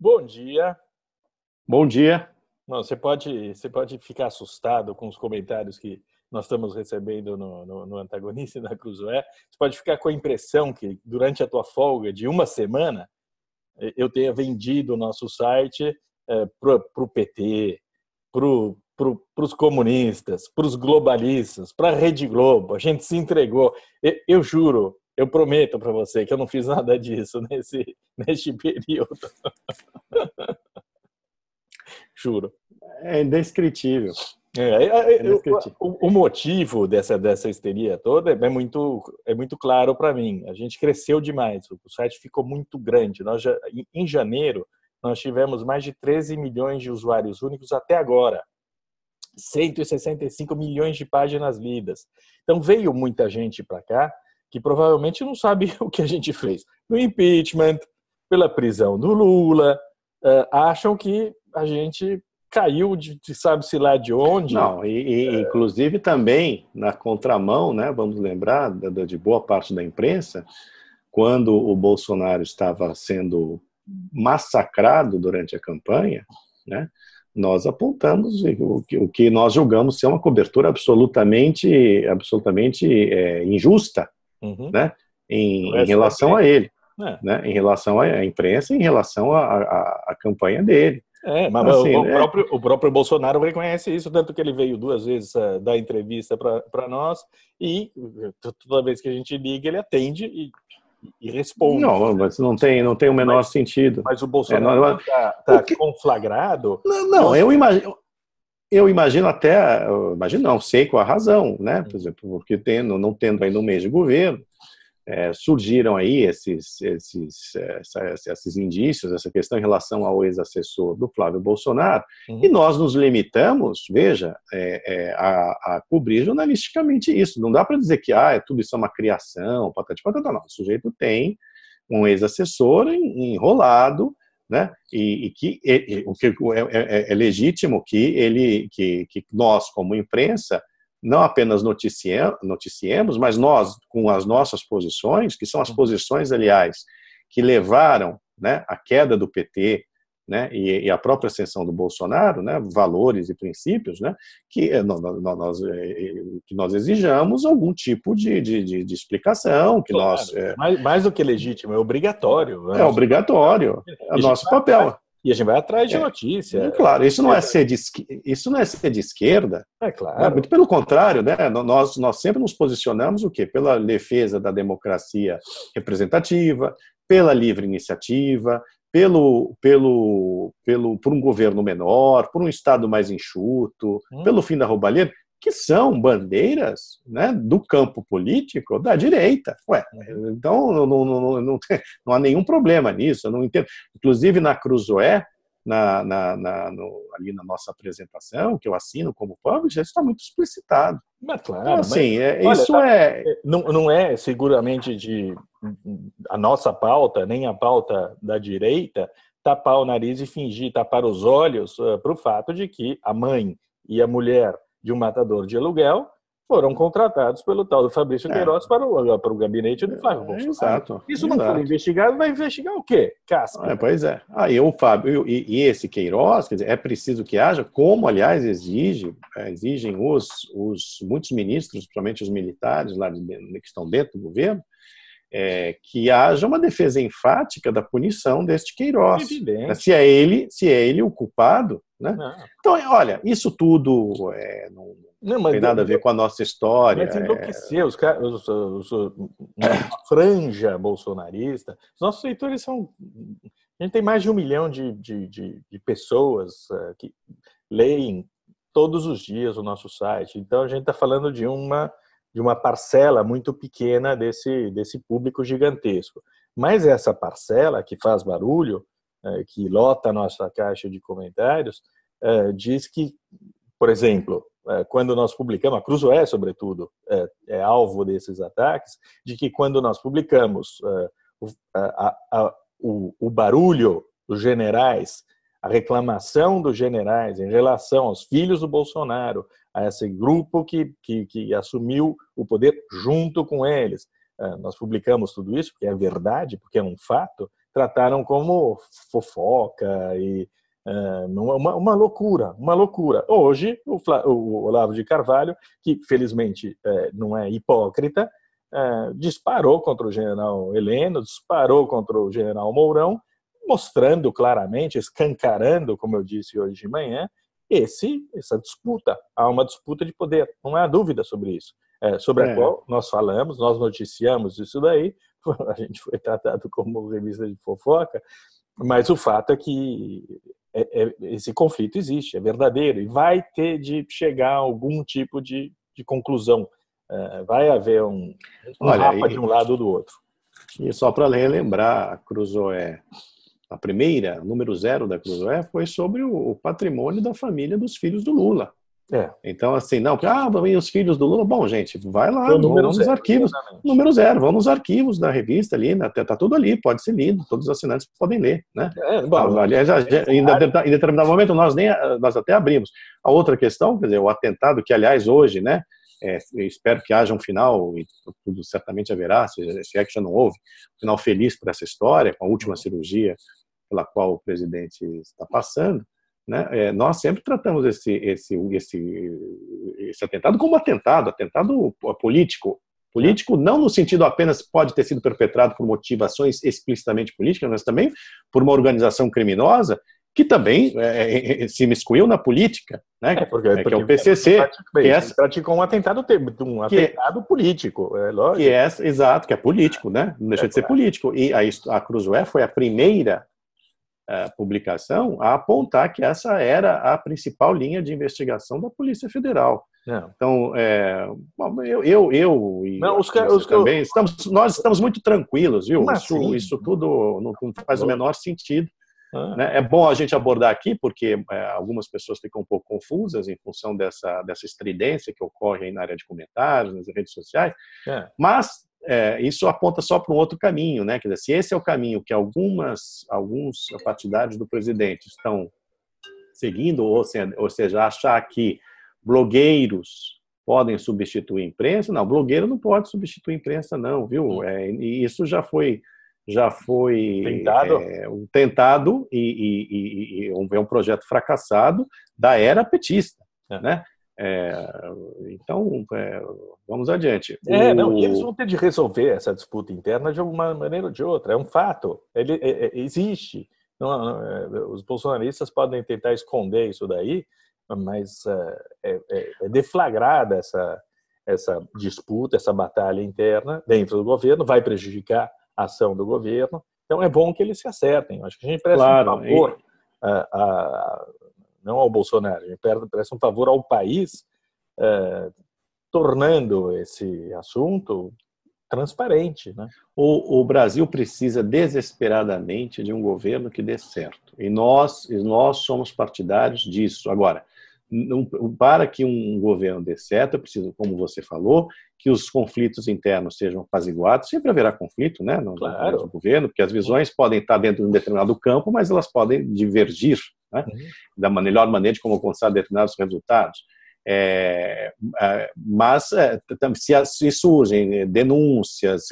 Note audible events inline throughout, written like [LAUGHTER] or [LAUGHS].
Bom dia. Bom dia. Não, você pode, você pode ficar assustado com os comentários que nós estamos recebendo no, no, no antagonista da Cruzoé. Você pode ficar com a impressão que durante a tua folga de uma semana eu tenha vendido o nosso site é, para o PT, para os comunistas, para os globalistas, para a Rede Globo. A gente se entregou. Eu, eu juro, eu prometo para você que eu não fiz nada disso [LAUGHS] nesse, neste período. Juro. É indescritível. É, é, é, é o, o, motivo dessa, dessa histeria toda é muito, é muito claro para mim. A gente cresceu demais, o site ficou muito grande. Nós já, em janeiro, nós tivemos mais de 13 milhões de usuários únicos até agora. 165 milhões de páginas lidas. Então veio muita gente para cá que provavelmente não sabe [LAUGHS] o que a gente fez. No impeachment, pela prisão do Lula, uh, acham que a gente caiu de, de sabe-se lá de onde. Não, e, e é. inclusive também na contramão, né, vamos lembrar de, de boa parte da imprensa, quando o Bolsonaro estava sendo massacrado durante a campanha, né, nós apontamos o que, o que nós julgamos ser uma cobertura absolutamente, absolutamente é, injusta uhum. né, em, em relação a ele é. né, em relação à imprensa, em relação à campanha dele. É, então, mas assim, o, o, né, próprio, o, próprio, Bolsonaro reconhece isso, tanto que ele veio duas vezes uh, dar entrevista para nós e eh, toda vez que a gente liga, ele atende e, e responde. Não, mas não tem, não tem o menor mas, sentido. Mas o é, Bolsonaro está é, tá que... conflagrado. Não, não eu imagino. Eu imagino até, eu imagino não, sei qual a razão, né? Hum. Por exemplo, porque tendo, não tendo ainda um mês de governo, é, surgiram aí esses, esses, é, essa, esses indícios, essa questão em relação ao ex-assessor do Flávio Bolsonaro, uhum. e nós nos limitamos, veja, é, é, a, a, cobrir jornalisticamente isso. Não dá para dizer que ah, é tudo isso é uma criação, patati patata, não. O sujeito tem um ex-assessor enrolado, né? E, e que, e, o que é, é, legítimo que ele, que, que nós como imprensa não apenas noticiemos, mas nós, com as nossas posições, que são as posições, aliás, que levaram né, a queda do PT né, e, e, a própria ascensão do Bolsonaro, né, valores e princípios, né, que eh, nós, eh, eh, que nós exijamos algum tipo de, de, de explicação. que claro, nós mais, mais, do que legítimo, é obrigatório. É, obrigatório, é o nosso papel. E a gente vai atrás de é. notícia. Hum, claro, isso não é, é. ser de, isso não é ser de esquerda. É claro. Né, muito pelo contrário, né? nós, nós sempre nos posicionamos o quê? Pela defesa da democracia representativa, pela livre iniciativa, pelo, pelo, pelo, por um governo menor, por um Estado mais enxuto, hum. pelo fim da roubalheira que são bandeiras né, do campo político da direita. Ué, então não, não, não, não, há nenhum problema nisso, eu não entendo. Inclusive na Cruzoé, na, na, na no, ali na nossa apresentação, que eu assino como pobre, já está muito explicitado. Mas claro. Então, assim, mas, é, olha, isso tá, é, é. Não, não é seguramente de. A nossa pauta, nem a pauta da direita, tapar o nariz e fingir, tapar os olhos uh, eh, para o fato de que a mãe e a mulher de um matador de aluguel, foram contratados pelo tal do Fabrício é. Queiroz para o, para o gabinete do é, Flávio Bolsonaro. Exato. Isso exato. não for investigado, vai investigar o quê? Casca. É, pois é. Aí ah, o Fábio e, e, esse Queiroz, quer dizer, é preciso que haja, como aliás exige, é, exigem os, os muitos ministros, principalmente os militares lá de, que estão dentro do governo, é, que haja uma defesa enfática da punição deste Queiroz. Né? Evidente. Se é ele, se é ele o culpado, né? Não. Então, olha, isso tudo é, não, não, tem nada a ver com a nossa história. Mas é. enlouqueceu, é... os, os, os, os franja bolsonarista. Os nossos leitores são. A gente tem mais de um milhão de, de, de, de pessoas é, que leem todos os dias o nosso site. Então a gente está falando de uma de uma parcela muito pequena desse, desse público gigantesco. Mas essa parcela que faz barulho, eh, que lota a nossa caixa de comentários, eh, diz que, por exemplo, eh, quando nós publicamos, a Cruzoé, sobretudo, é alvo desses ataques, de que quando nós publicamos o, a, a, o, o barulho dos generais a reclamação dos generais em relação aos filhos do Bolsonaro, a esse grupo que, que, que assumiu o poder junto com eles. Ah, nós publicamos tudo isso, porque é verdade, porque é um fato, trataram como fofoca e ah, uma, uma loucura, uma loucura. Hoje, o, o Olavo de Carvalho, que felizmente é, não é hipócrita, ah, disparou contra o general Heleno, disparou contra o general Mourão, mostrando claramente, escancarando, como eu disse hoje de manhã, esse, essa disputa. Há uma disputa de poder, não há dúvida sobre isso. É, sobre é. a qual nós falamos, nós noticiamos isso daí, [LAUGHS] a gente foi tratado como revista de fofoca, mas o fato é que é, é esse conflito existe, é verdadeiro, e vai ter de chegar a algum tipo de, de conclusão. É, vai haver um, um Olha, e, de um lado ou do outro. E só para lembrar, Cruzoé, a primeira, número zero da Cruzoé, foi sobre o patrimônio da família dos filhos do Lula. É. Então, assim, não, ah, também os filhos do Lula. Bom, gente, vai lá, vão nos arquivos. Exatamente. Número zero, vão nos arquivos da revista ali, na, né, tá, tá tudo ali, pode ser lido, todos os assinantes podem ler, né? É, bom, ah, Aliás, é em, determinado momento nós, nem, nós até abrimos. A outra questão, quer dizer, o atentado, que aliás hoje, né, é, espero que haja um final, e tudo certamente haverá, se, se é que já não houve, um final feliz para essa história, com a última uhum. cirurgia pela qual o presidente está passando, né? É, nós sempre tratamos esse, esse, esse, esse atentado como atentado, atentado político. Político não no sentido apenas pode ter sido perpetrado por motivações explicitamente políticas, mas também por uma organização criminosa que também é, é, é se miscuiu na política, né? É, porque, que é o PCC. Praticou, que essa, praticou um atentado, um atentado que, político, é lógico. Que é, exato, que é político, né? Não deixa é, de ser político. E a, a Cruzoé foi a primeira eh, publicação a apontar que essa era a principal linha de investigação da Polícia Federal. É. Então, é, eu, eu, eu e não, os, os, também, estamos, nós estamos muito tranquilos, viu? isso, isso tudo não, faz o menor sentido. Ah. Né? É bom a gente abordar aqui, porque é, algumas pessoas ficam um pouco confusas em função dessa, dessa estridência que ocorre na área de comentários, nas redes sociais, é. mas é, isso aponta só para um outro caminho, né? Quer dizer, se esse é o caminho que algumas alguns partidários do presidente estão seguindo, ou, seja, ou seja achar que blogueiros podem substituir imprensa, não, blogueiro não pode substituir imprensa, não, viu? É, e isso já foi já foi tentado, é, um tentado e, e, e, e um, é um projeto fracassado da era petista, é. né? É, então, é, vamos adiante. É, o... não, e eles vão ter de resolver essa disputa interna de alguma maneira ou de outra. É um fato. Ele é, é existe. Não, é, os bolsonaristas podem tentar esconder isso daí, mas é, é, deflagrada essa, essa disputa, essa batalha interna dentro do governo, vai prejudicar a ação do governo. Então é bom que eles se acertem. Acho que a gente presta claro, um favor. E... A, a, não ao Bolsonaro. A gente presta um favor ao país, é, tornando esse assunto transparente. Né? O, o, Brasil precisa desesperadamente de um governo que dê certo. E nós, e nós somos partidários disso. Agora, não, para que um governo dê certo, eu preciso, como você falou, que os conflitos internos sejam apaziguados. Sempre haverá conflito né, no, claro. governo, porque as visões podem estar dentro de um determinado campo, mas elas podem divergir né? Uhum. da melhor maneira de como alcançar determinados resultados. É, é mas é, se, surgem eh, denúncias,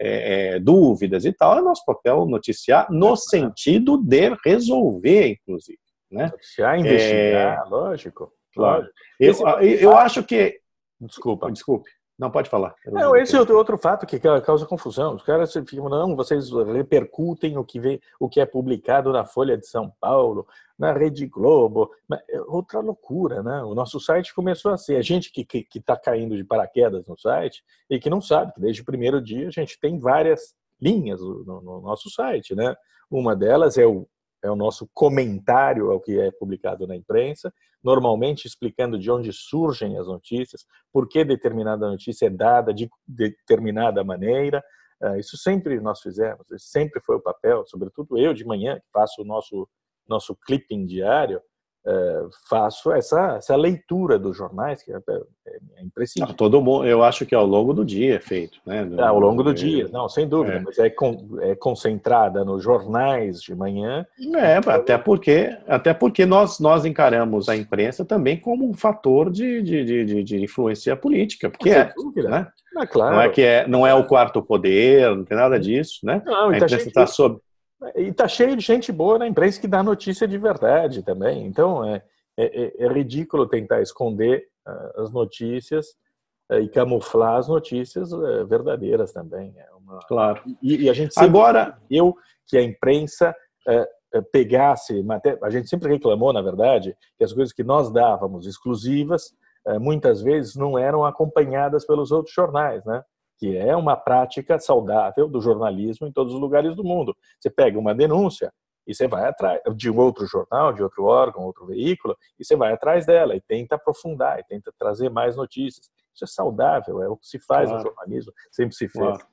é, dúvidas e tal, é nosso papel noticiar no sentido de resolver, inclusive. Né? Noticiar, é, investigar, lógico. Claro. Ah, eu, eu acho que. Desculpa. Desculpe. Não, pode falar. Não, esse é outro fato que causa confusão. Os caras ficam, não, vocês repercutem o que, vem, o que é publicado na Folha de São Paulo, na Rede Globo. É outra loucura, né? O nosso site começou assim. A gente que está que, que tá caindo de paraquedas no site e que não sabe, que desde o primeiro dia a gente tem várias linhas no, no nosso site, né? Uma delas é o é o nosso comentário ao que é publicado na imprensa, normalmente explicando de onde surgem as notícias, por que determinada notícia é dada de determinada maneira. Ah, isso sempre nós fizemos, Isso sempre foi o papel, sobretudo eu de manhã, que faço o nosso, nosso clipping diário, faço essa, essa leitura dos jornais, que é, é, é imprescindível. Não, todo mundo, eu acho que ao longo do dia é feito, né? No, ao longo do dia, não, sem dúvida, é. mas é, con, é concentrada nos jornais de manhã. É, até porque, até porque nós, nós encaramos a imprensa também como um fator de, de, de, de influência política, porque é, né? ah, claro. não é que é, não é o quarto poder, não tem nada hum. disso, né? Não, a imprensa está sob e tá cheio de gente boa na imprensa que dá notícia de verdade também. Então é, é, é, é ridículo tentar esconder ah, as notícias eh, e camuflar as notícias eh, verdadeiras também. É uma... Claro. E, e, a gente sempre agora eu que a imprensa eh, pegasse matéria. A gente sempre reclamou, na verdade, que as coisas que nós dávamos exclusivas muitas vezes não eram acompanhadas pelos outros jornais, né? que é uma prática saudável do jornalismo em todos os lugares do mundo. Você pega uma denúncia e você vai atrás de outro jornal, de outro órgão, outro veículo, e você vai atrás dela e tenta aprofundar, e tenta trazer mais notícias. Isso é saudável, é o que se faz claro. no jornalismo, sempre se fez. Claro.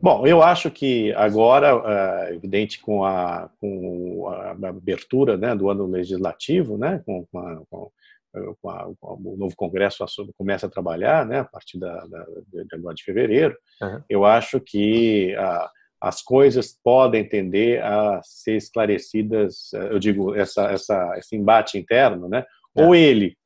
Bom, eu acho que agora, eh, evidente com a, com a abertura né, do ano legislativo, né, com, a, com com, a, com o novo Congresso começa a trabalhar, né, a partir da, da, de agora de fevereiro, uhum. eu acho que a, ah, as coisas podem tender a ser esclarecidas, eh, eu digo, essa, essa, esse embate interno, né, ou é. ele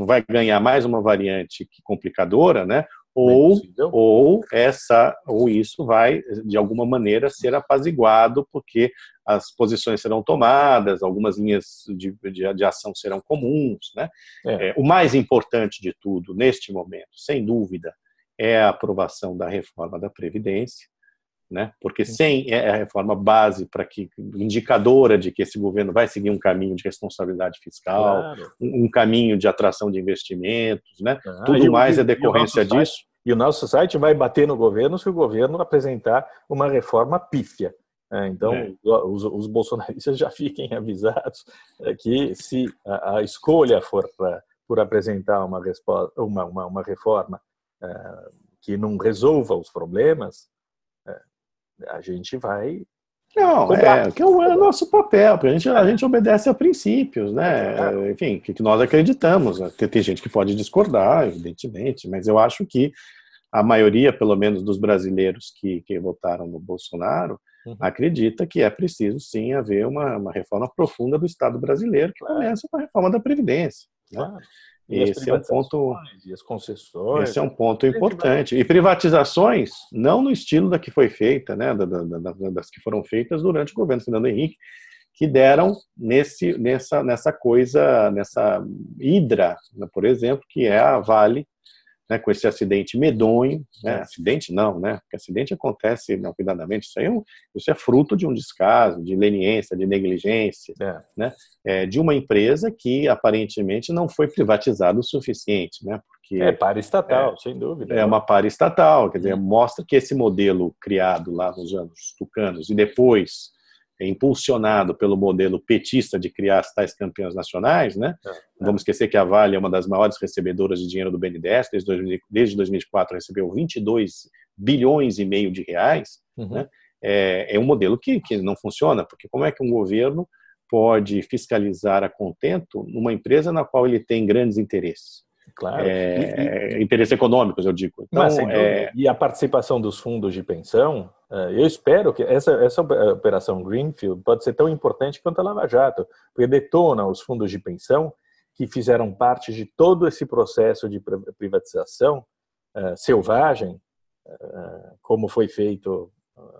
vai ganhar mais uma variante complicadora, né? ou, é ou essa ou isso vai de alguma maneira ser apaziguado porque as posições serão tomadas, algumas linhas de, de, de ação serão comuns, né? É. É, o mais importante de tudo neste momento, sem dúvida, é a aprovação da reforma da previdência, né? Porque sem é, é a reforma base para que indicadora de que esse governo vai seguir um caminho de responsabilidade fiscal, claro. um, um, caminho de atração de investimentos, né? Ah, tudo mais é o, é decorrência disso. E o nosso site vai bater no governo se o governo apresentar uma reforma pífia. Né? Então, é. os, os, bolsonaristas já [LAUGHS] fiquem avisados é, que se a, a escolha for pra, por apresentar uma, resposta, uma, uma, uma reforma é, que não resolva os problemas, é, a gente vai não, é, que é, é o, nosso papel, porque a gente, a gente obedece a princípios, né? É, enfim, que, que nós acreditamos. Né? Tem gente que pode discordar, evidentemente, mas eu acho que a maioria, pelo menos, dos brasileiros que, que votaram no Bolsonaro uhum. acredita que é preciso, sim, haver uma, uma reforma profunda do Estado brasileiro, que começa com a reforma da Previdência. Né? Claro. Esse é um ponto. as concessões. Esse é um ponto importante. E privatizações, não no estilo da que foi feita, né, das que foram feitas durante o governo Fernando Henrique, que deram nesse, nessa, nessa coisa, nessa hidra, né, por exemplo, que é a Vale, né, com esse acidente medonho, né, acidente não, né, porque acidente acontece não cuidadamente, isso, aí é um, isso é fruto de um descaso, de leniência, de negligência, é. Né, é, de uma empresa que aparentemente não foi privatizada o suficiente, né, porque... É para estatal, é, sem dúvida. É uma para estatal, quer dizer, hum. mostra que esse modelo criado lá nos anos tucanos e depois é impulsionado pelo modelo petista de criar as tais campeãs nacionais, né? É, é. Vamos esquecer que a Vale é uma das maiores recebedoras de dinheiro do BNDES, desde 2004 recebeu 22 bilhões e meio de reais, uhum. né? É, é, um modelo que, que não funciona, porque como é que um governo pode fiscalizar a contento numa empresa na qual ele tem grandes interesses? claro. É, é interesse econômicos, eu digo. Então, mas, é... E a participação dos fundos de pensão, é, eu espero que essa, essa eh, operação Greenfield pode ser tão importante quanto a Lava Jato, porque detona os fundos de pensão que fizeram parte de todo esse processo de privatização eh, selvagem, eh, como foi feito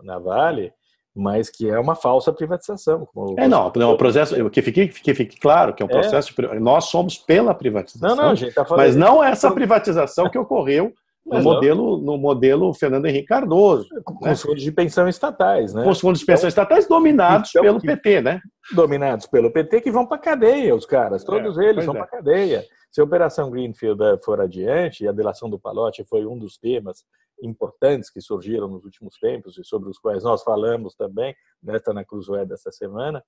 na Vale, mas que é uma falsa privatização. Como... É, não, é o processo, que fique, que fique claro que é um é. processo, é. nós somos pela privatização, não, não, gente tá falando mas não essa privatização que ocorreu no modelo, no modelo Fernando Henrique Cardoso. Com né? os fundos de pensão estatais, né? Com os fundos de pensão então, estatais dominados então, pelo PT, né? Dominados pelo PT, que vão para cadeia, os caras, é, todos é, eles vão é. para cadeia. Se a Operação Greenfield eh, for adiante, e a delação do Palote foi um dos temas importantes que surgiram nos últimos tempos e sobre os quais nós falamos também, nesta né, tá na na Cruzoé dessa semana,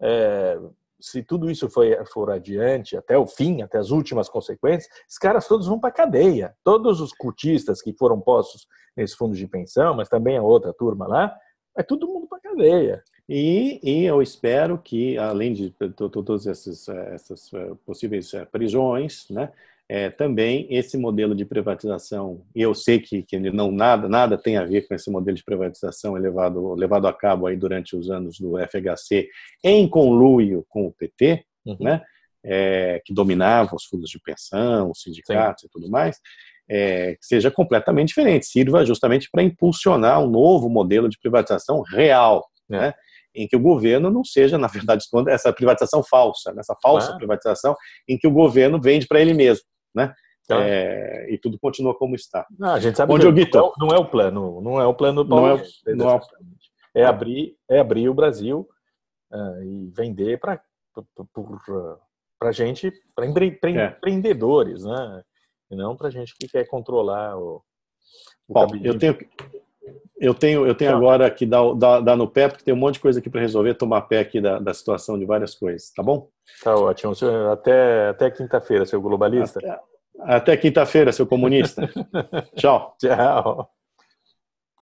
é, se tudo isso foi, for adiante até o fim, até as últimas consequências, esses caras todos vão para a cadeia. Todos os cultistas que foram postos nesse fundo de pensão, mas também a outra turma lá, é todo mundo para a cadeia. E, e, eu espero que, além de todas essas, essas eh, possíveis eh, prisões, né, é, também esse modelo de privatização, e eu sei que, que não nada, nada tem a ver com esse modelo de privatização levado, levado a cabo aí durante os anos do FHC, em conluio com o PT, uhum. né, é, que dominava os fundos de pensão, os sindicatos Sim. e tudo mais, é, seja completamente diferente, sirva justamente para impulsionar um novo modelo de privatização real, é. né, em que o governo não seja, na verdade, [LAUGHS] essa privatização falsa, né? essa falsa ah. privatização em que o governo vende para ele mesmo né? Tá. É, e tudo continua como está. Ah, a gente sabe Onde que é o Guito? Não, não, é o plano, não é o plano do Não é, não é, é, abrir, é abrir o Brasil uh, e vender para para gente, para empre, é. empreendedores, né? E não para gente que quer controlar o, o Bom, eu tenho, eu tenho, eu tenho tá. agora que dar, dar, dar, no pé, porque tem um monte de coisa aqui para resolver, tomar pé aqui da, da, situação de várias coisas, tá bom? Tá ótimo. Até, até quinta-feira, seu globalista. até, até quinta-feira, seu comunista. [LAUGHS] Tchau. Tchau.